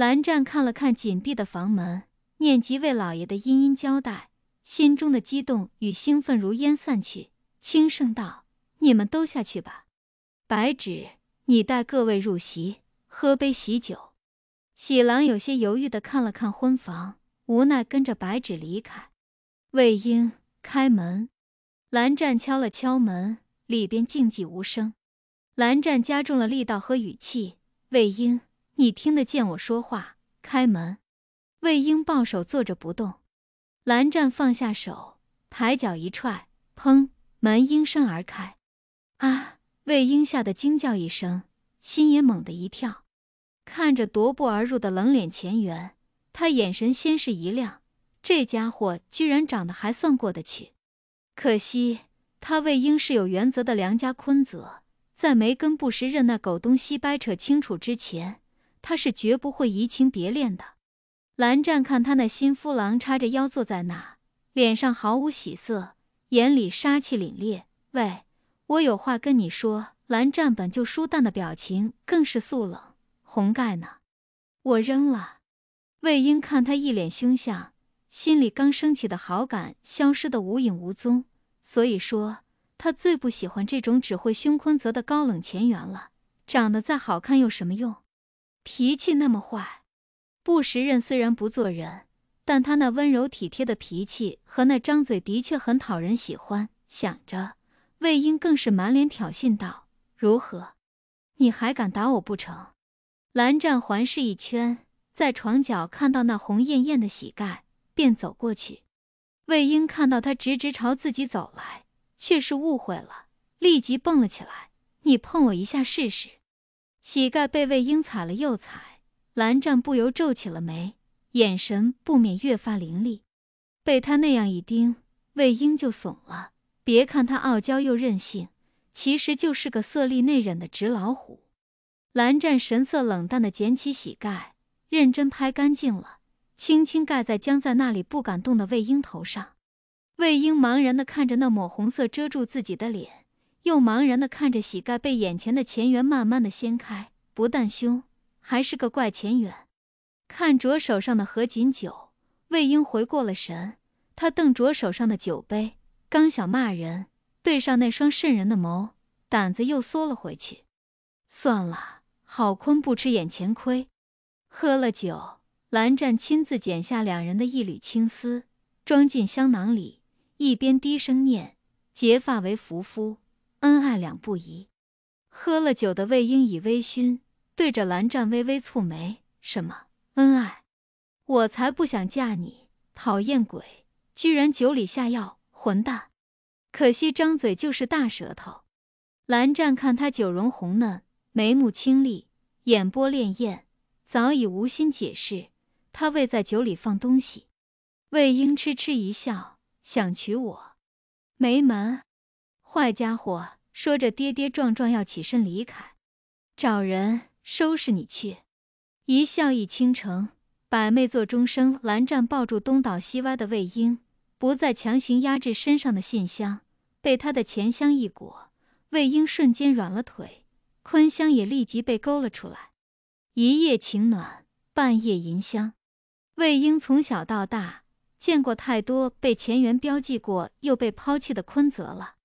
蓝湛看了看紧闭的房门，念及魏老爷的殷殷交代，心中的激动与兴奋如烟散去，轻声道：“你们都下去吧。”白芷，你带各位入席，喝杯喜酒。喜郎有些犹豫的看了看婚房，无奈跟着白芷离开。魏婴开门，蓝湛敲了敲门，里边静寂无声。蓝湛加重了力道和语气：“魏婴。”你听得见我说话？开门。魏婴抱手坐着不动，蓝湛放下手，抬脚一踹，砰！门应声而开。啊！魏婴吓得惊叫一声，心也猛地一跳，看着踱步而入的冷脸前缘，他眼神先是一亮，这家伙居然长得还算过得去。可惜他魏婴是有原则的梁家坤泽，在没跟不识认那狗东西掰扯清楚之前。他是绝不会移情别恋的。蓝湛看他那新夫郎叉着腰坐在那，脸上毫无喜色，眼里杀气凛冽。喂，我有话跟你说。蓝湛本就疏淡的表情更是肃冷。红盖呢？我扔了。魏婴看他一脸凶相，心里刚升起的好感消失的无影无踪。所以说，他最不喜欢这种只会凶昆泽的高冷前缘了。长得再好看有什么用？脾气那么坏，不识人。虽然不做人，但他那温柔体贴的脾气和那张嘴的确很讨人喜欢。想着，魏婴更是满脸挑衅道：“如何？你还敢打我不成？”蓝湛环视一圈，在床角看到那红艳艳的乞盖，便走过去。魏婴看到他直直朝自己走来，却是误会了，立即蹦了起来：“你碰我一下试试！”喜盖被魏婴踩了又踩，蓝湛不由皱起了眉，眼神不免越发凌厉。被他那样一盯，魏婴就怂了。别看他傲娇又任性，其实就是个色厉内荏的纸老虎。蓝湛神色冷淡的捡起喜盖，认真拍干净了，轻轻盖在僵在那里不敢动的魏婴头上。魏婴茫然的看着那抹红色遮住自己的脸。又茫然地看着喜盖被眼前的前缘慢慢的掀开，不但凶，还是个怪前缘。看着手上的合卺酒，魏婴回过了神，他瞪着手上的酒杯，刚想骂人，对上那双渗人的眸，胆子又缩了回去。算了，好坤不吃眼前亏。喝了酒，蓝湛亲自剪下两人的一缕青丝，装进香囊里，一边低声念：“结发为夫妻。”恩爱两不疑，喝了酒的魏婴已微醺，对着蓝湛微微蹙眉：“什么恩爱？我才不想嫁你，讨厌鬼！居然酒里下药，混蛋！可惜张嘴就是大舌头。”蓝湛看他酒容红嫩，眉目清丽，眼波潋滟，早已无心解释，他未在酒里放东西。魏婴痴痴一笑：“想娶我？没门！”坏家伙，说着跌跌撞撞要起身离开，找人收拾你去。一笑一倾城，百媚作钟声。蓝湛抱住东倒西歪的魏婴，不再强行压制身上的信香，被他的钱香一裹，魏婴瞬间软了腿，坤香也立即被勾了出来。一夜情暖，半夜银香。魏婴从小到大见过太多被前缘标记过又被抛弃的坤泽了。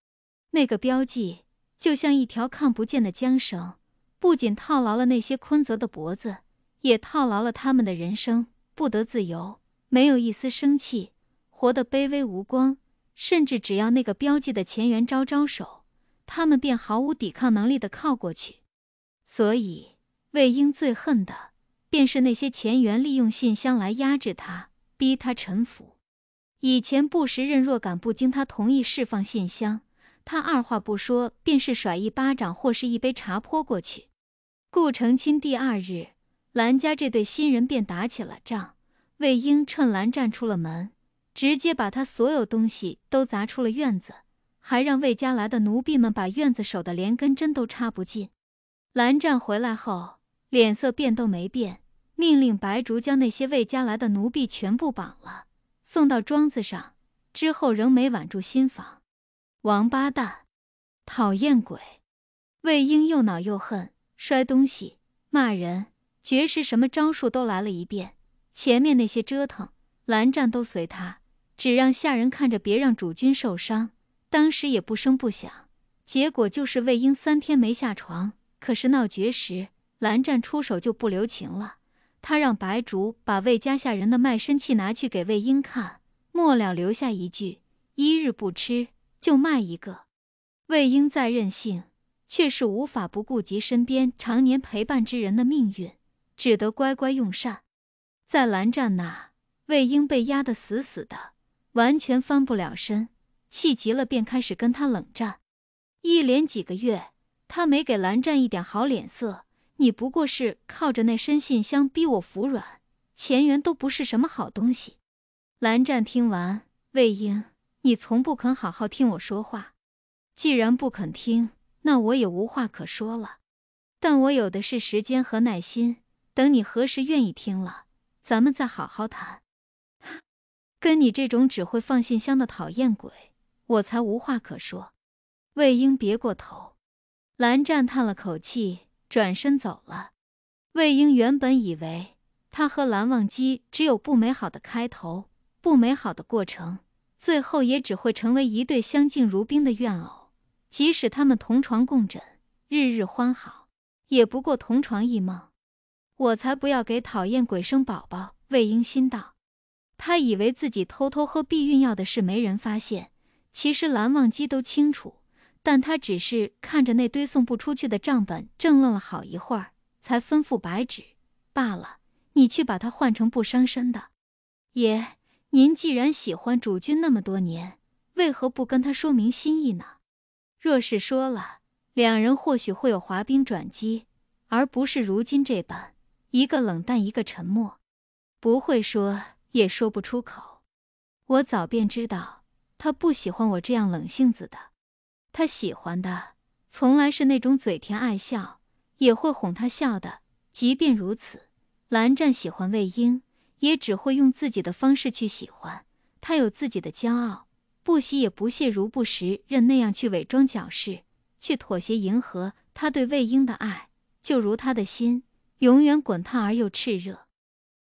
那个标记就像一条看不见的缰绳，不仅套牢了那些昆泽的脖子，也套牢了他们的人生，不得自由，没有一丝生气，活得卑微无光。甚至只要那个标记的前缘招招手，他们便毫无抵抗能力地靠过去。所以魏婴最恨的便是那些前缘利用信箱来压制他，逼他臣服。以前不时任若敢不经他同意释放信箱。他二话不说，便是甩一巴掌，或是一杯茶泼过去。顾成亲第二日，兰家这对新人便打起了仗。魏英趁兰湛出了门，直接把他所有东西都砸出了院子，还让魏家来的奴婢们把院子守得连根针都插不进。兰湛回来后，脸色变都没变，命令白竹将那些魏家来的奴婢全部绑了，送到庄子上。之后仍没挽住新房。王八蛋，讨厌鬼！魏婴又恼又恨，摔东西、骂人、绝食，什么招数都来了一遍。前面那些折腾，蓝湛都随他，只让下人看着，别让主君受伤。当时也不声不响，结果就是魏婴三天没下床，可是闹绝食，蓝湛出手就不留情了。他让白竹把魏家下人的卖身契拿去给魏婴看，末了留下一句：一日不吃。就卖一个，魏婴再任性，却是无法不顾及身边常年陪伴之人的命运，只得乖乖用膳。在蓝湛那，魏婴被压得死死的，完全翻不了身，气急了便开始跟他冷战。一连几个月，他没给蓝湛一点好脸色。你不过是靠着那身信箱逼我服软，前缘都不是什么好东西。蓝湛听完，魏婴。你从不肯好好听我说话，既然不肯听，那我也无话可说了。但我有的是时间和耐心，等你何时愿意听了，咱们再好好谈。跟你这种只会放信箱的讨厌鬼，我才无话可说。魏婴别过头，蓝湛叹了口气，转身走了。魏婴原本以为他和蓝忘机只有不美好的开头，不美好的过程。最后也只会成为一对相敬如宾的怨偶，即使他们同床共枕，日日欢好，也不过同床异梦。我才不要给讨厌鬼生宝宝！魏婴心道。他以为自己偷偷喝避孕药的事没人发现，其实蓝忘机都清楚。但他只是看着那堆送不出去的账本，怔愣了好一会儿，才吩咐白芷：“罢了，你去把它换成不伤身的。”爷。您既然喜欢主君那么多年，为何不跟他说明心意呢？若是说了，两人或许会有滑冰转机，而不是如今这般一个冷淡，一个沉默，不会说也说不出口。我早便知道他不喜欢我这样冷性子的，他喜欢的从来是那种嘴甜爱笑，也会哄他笑的。即便如此，蓝湛喜欢魏婴。也只会用自己的方式去喜欢他，有自己的骄傲，不喜也不屑如不时任那样去伪装矫饰，去妥协迎合。他对魏婴的爱，就如他的心，永远滚烫而又炽热。